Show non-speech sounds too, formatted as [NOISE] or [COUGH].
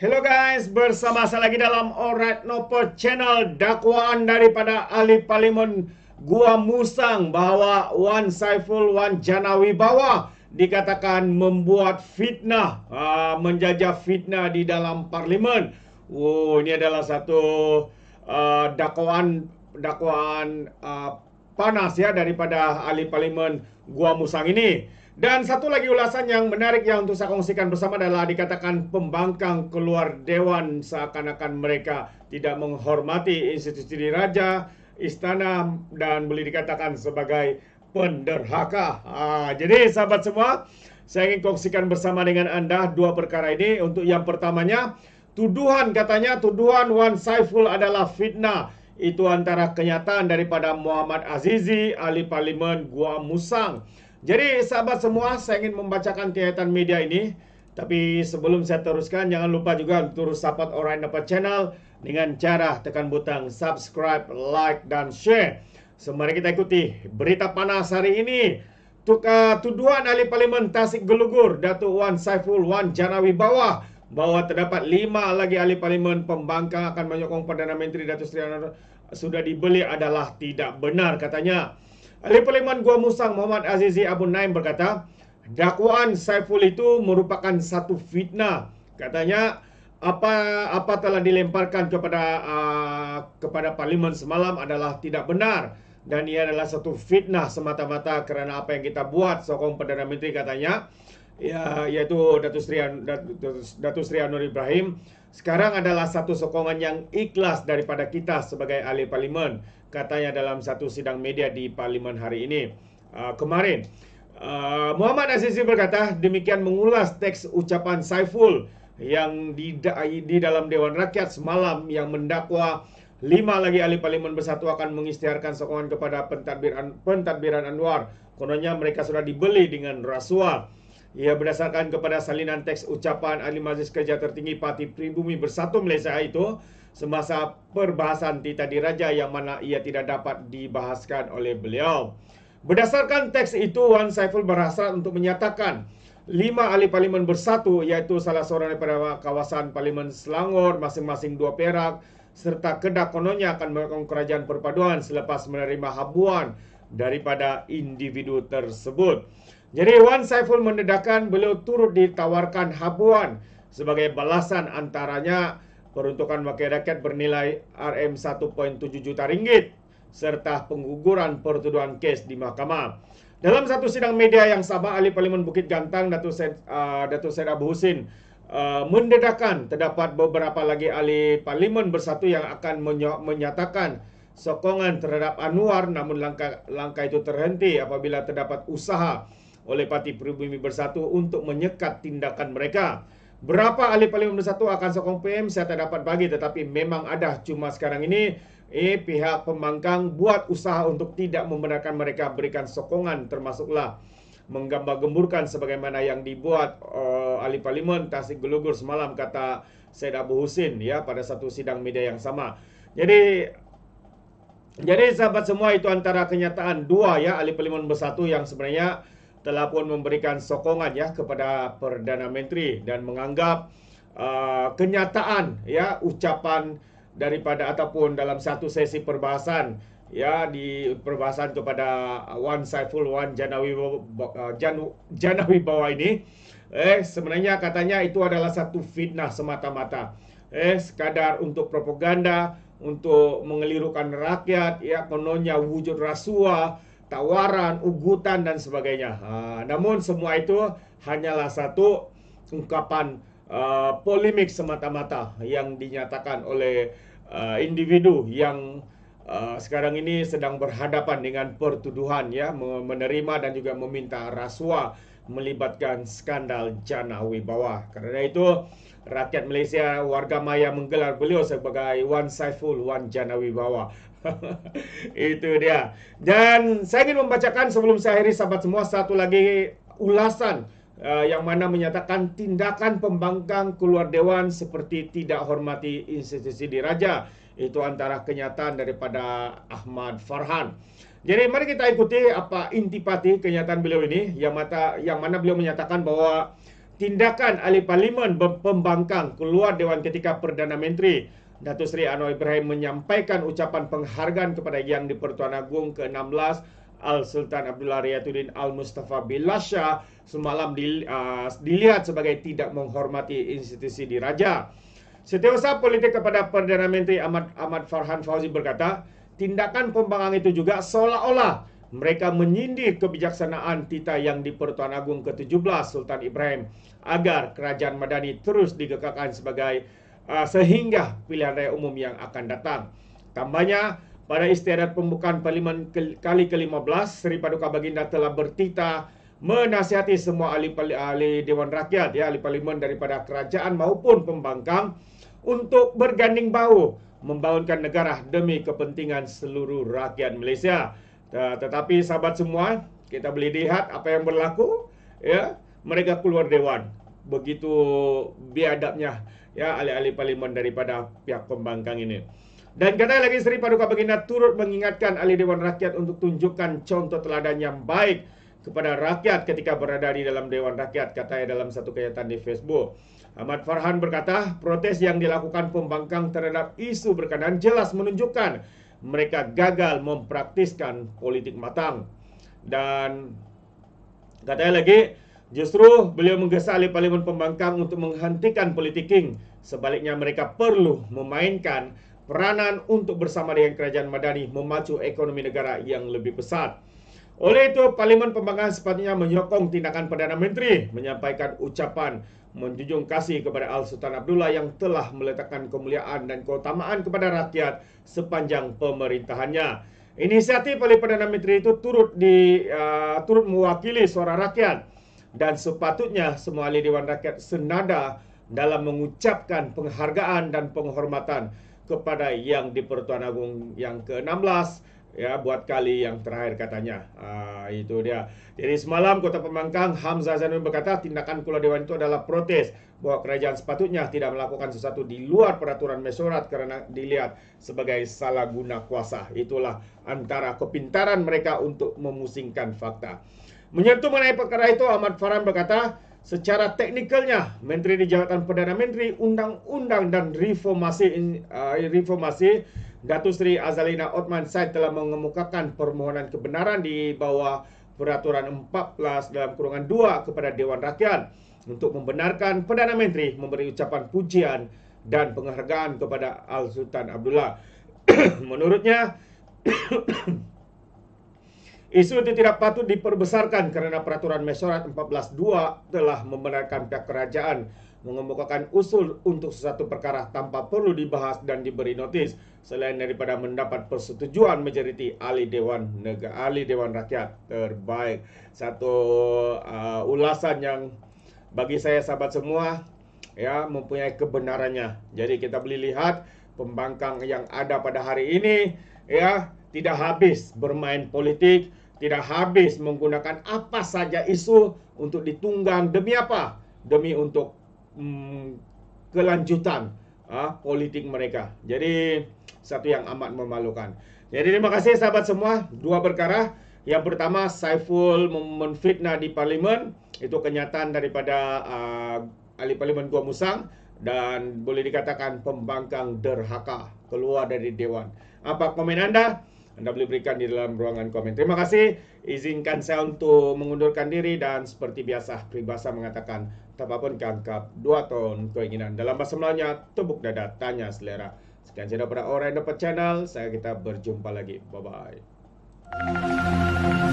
Hello guys, bersama saya lagi dalam Alright Po Channel dakwaan daripada ahli Palimun Gua Musang bahawa Wan Saiful Wan Janawi Wibawa dikatakan membuat fitnah, ha, menjajah fitnah di dalam parlimen. Oh, ini adalah satu ha, dakwaan dakwaan ha, panas ya daripada ahli Palimun Gua Musang ini. Dan satu lagi ulasan yang menarik yang untuk saya kongsikan bersama adalah dikatakan pembangkang keluar dewan seakan-akan mereka tidak menghormati institusi diraja, istana, dan boleh dikatakan sebagai penderhaka. Ah, jadi sahabat semua, saya ingin kongsikan bersama dengan anda dua perkara ini. Untuk yang pertamanya, tuduhan katanya tuduhan Wan Saiful adalah fitnah. Itu antara kenyataan daripada Muhammad Azizi, ahli parlimen Gua Musang. Jadi sahabat semua, saya ingin membacakan kegiatan media ini. Tapi sebelum saya teruskan, jangan lupa juga untuk support orang yang dapat channel dengan cara tekan butang subscribe, like, dan share. Semari kita ikuti berita panas hari ini. Tuk, ah, tuduhan ahli parlimen Tasik Gelugur, Datuk Wan Saiful Wan Janawi Bawah bahawa terdapat lima lagi ahli parlimen pembangkang akan menyokong Perdana Menteri Datuk Seri Anwar sudah dibeli adalah tidak benar katanya. Ahli Parlimen Gua Musang Muhammad Azizi Abu Naim berkata, dakwaan Saiful itu merupakan satu fitnah. Katanya apa apa telah dilemparkan kepada uh, kepada parlimen semalam adalah tidak benar dan ia adalah satu fitnah semata-mata kerana apa yang kita buat sokong Perdana Menteri katanya ya yaitu Datuk Seri Datuk Seri Anwar Ibrahim sekarang adalah satu sokongan yang ikhlas daripada kita sebagai ahli parlimen katanya dalam satu sidang media di parlimen hari ini uh, kemarin. Uh, Muhammad Azizi berkata demikian mengulas teks ucapan Saiful yang di, di dalam Dewan Rakyat semalam yang mendakwa lima lagi ahli parlimen bersatu akan mengistiharkan sokongan kepada pentadbiran, pentadbiran Anwar. Kononnya mereka sudah dibeli dengan rasuah. Ia berdasarkan kepada salinan teks ucapan Ahli Majlis Kerja Tertinggi Parti Pribumi Bersatu Malaysia itu semasa perbahasan di tadi raja yang mana ia tidak dapat dibahaskan oleh beliau. Berdasarkan teks itu, Wan Saiful berhasrat untuk menyatakan lima ahli parlimen bersatu iaitu salah seorang daripada kawasan parlimen Selangor, masing-masing dua perak serta Kedah kononnya akan menolong kerajaan perpaduan selepas menerima habuan daripada individu tersebut. Jadi Wan Saiful mendedahkan beliau turut ditawarkan habuan sebagai balasan antaranya peruntukan wakil rakyat bernilai RM1.7 juta ringgit serta pengguguran pertuduhan kes di mahkamah. Dalam satu sidang media yang sama, Ahli Parlimen Bukit Gantang, Datuk Seri, uh, Datuk Seri Abu Husin uh, mendedahkan terdapat beberapa lagi Ahli Parlimen bersatu yang akan menyatakan sokongan terhadap Anwar namun langkah, langkah itu terhenti apabila terdapat usaha oleh Parti Perubungan Bersatu untuk menyekat tindakan mereka. Berapa ahli Parlimen Bersatu akan sokong PM saya tak dapat bagi tetapi memang ada cuma sekarang ini eh pihak pembangkang buat usaha untuk tidak membenarkan mereka berikan sokongan termasuklah menggambar gemburkan sebagaimana yang dibuat uh, ahli parlimen Tasik Gelugur semalam kata Said Abu Husin ya pada satu sidang media yang sama. Jadi jadi sahabat semua itu antara kenyataan dua ya ahli parlimen bersatu yang sebenarnya telah pun memberikan sokongan ya kepada Perdana Menteri dan menganggap uh, kenyataan ya ucapan daripada ataupun dalam satu sesi perbahasan ya di perbahasan kepada one Saiful Wan Janawi uh, Janawi bawa ini eh sebenarnya katanya itu adalah satu fitnah semata-mata eh sekadar untuk propaganda untuk mengelirukan rakyat ya kononnya wujud rasuah tawaran, ugutan dan sebagainya. Uh, namun semua itu hanyalah satu ungkapan uh, polemik semata-mata yang dinyatakan oleh uh, individu yang uh, sekarang ini sedang berhadapan dengan pertuduhan ya menerima dan juga meminta rasuah melibatkan skandal jana wibawa. Karena itu rakyat Malaysia warga maya menggelar beliau sebagai Wan Saiful Wan Jana Wibawa. [LAUGHS] Itu dia. Dan saya ingin membacakan sebelum saya akhiri sahabat semua satu lagi ulasan uh, yang mana menyatakan tindakan pembangkang keluar dewan seperti tidak hormati institusi diraja. Itu antara kenyataan daripada Ahmad Farhan. Jadi mari kita ikuti apa intipati kenyataan beliau ini yang mata yang mana beliau menyatakan bahwa tindakan ahli parlimen pembangkang keluar dewan ketika perdana menteri Datuk Seri Anwar Ibrahim menyampaikan ucapan penghargaan kepada Yang di-Pertuan Agong ke-16 Al Sultan Abdullah Riyatuddin Al Mustafa Bilasha semalam di, uh, ah, dilihat sebagai tidak menghormati institusi diraja. Setiausaha politik kepada Perdana Menteri Ahmad Ahmad Farhan Fauzi berkata, tindakan pembangang itu juga seolah-olah mereka menyindir kebijaksanaan Tita Yang di-Pertuan Agong ke-17 Sultan Ibrahim agar kerajaan Madani terus digekakkan sebagai Ah, sehingga pilihan raya umum yang akan datang. Tambahnya, pada istiadat pembukaan Parlimen ke- kali ke-15, Seri Paduka Baginda telah bertita menasihati semua ahli, ahli, Dewan Rakyat, ya, ahli Parlimen daripada kerajaan maupun pembangkang untuk berganding bahu membangunkan negara demi kepentingan seluruh rakyat Malaysia. Tetapi sahabat semua, kita boleh lihat apa yang berlaku. Ya, mereka keluar dewan begitu biadabnya ya ahli-ahli parlimen daripada pihak pembangkang ini. Dan kata lagi Sri Paduka Baginda turut mengingatkan ahli Dewan Rakyat untuk tunjukkan contoh teladan yang baik kepada rakyat ketika berada di dalam Dewan Rakyat, katanya dalam satu kenyataan di Facebook. Ahmad Farhan berkata, protes yang dilakukan pembangkang terhadap isu berkenaan jelas menunjukkan mereka gagal mempraktiskan politik matang. Dan katanya lagi, Justru beliau menggesa ahli parlimen pembangkang untuk menghentikan politiking. Sebaliknya mereka perlu memainkan peranan untuk bersama dengan kerajaan madani memacu ekonomi negara yang lebih besar. Oleh itu, Parlimen Pembangkang sepatutnya menyokong tindakan Perdana Menteri menyampaikan ucapan menjunjung kasih kepada Al Sultan Abdullah yang telah meletakkan kemuliaan dan keutamaan kepada rakyat sepanjang pemerintahannya. Inisiatif oleh Perdana Menteri itu turut di uh, turut mewakili suara rakyat dan sepatutnya semua ahli Dewan Rakyat senada dalam mengucapkan penghargaan dan penghormatan kepada Yang di-Pertuan Agung yang ke-16 ya buat kali yang terakhir katanya uh, itu dia jadi semalam kota pemangkang Hamzah Zainul berkata tindakan kuala dewan itu adalah protes bahawa kerajaan sepatutnya tidak melakukan sesuatu di luar peraturan mesyuarat kerana dilihat sebagai salah guna kuasa itulah antara kepintaran mereka untuk memusingkan fakta Menyentuh mengenai perkara itu, Ahmad Farhan berkata, secara teknikalnya, Menteri di Jabatan Perdana Menteri, Undang-Undang dan Reformasi, uh, Reformasi Datu Seri Azalina Othman Said telah mengemukakan permohonan kebenaran di bawah Peraturan 14 dalam kurungan 2 kepada Dewan Rakyat untuk membenarkan Perdana Menteri memberi ucapan pujian dan penghargaan kepada Al-Sultan Abdullah. [COUGHS] Menurutnya, [COUGHS] Isu itu tidak patut diperbesarkan kerana peraturan mesyuarat 14.2 telah membenarkan pihak kerajaan mengemukakan usul untuk sesuatu perkara tanpa perlu dibahas dan diberi notis selain daripada mendapat persetujuan majoriti ahli dewan negara ahli dewan rakyat terbaik satu uh, ulasan yang bagi saya sahabat semua ya mempunyai kebenarannya jadi kita beli lihat pembangkang yang ada pada hari ini ya tidak habis bermain politik tidak habis menggunakan apa saja isu untuk ditunggang demi apa? Demi untuk hmm, kelanjutan uh, politik mereka. Jadi satu yang amat memalukan. Jadi terima kasih sahabat semua. Dua perkara. Yang pertama Saiful memfitnah di parlimen. Itu kenyataan daripada uh, ahli parlimen Gua Musang. Dan boleh dikatakan pembangkang derhaka keluar dari Dewan. Apa komen anda? Anda boleh berikan di dalam ruangan komen. Terima kasih. Izinkan saya untuk mengundurkan diri dan seperti biasa peribahasa mengatakan tak pun kangkap dua tahun keinginan. Dalam bahasa Melayunya, tebuk dada, tanya selera. Sekian saja pada orang yang dapat channel. Saya kita berjumpa lagi. Bye-bye.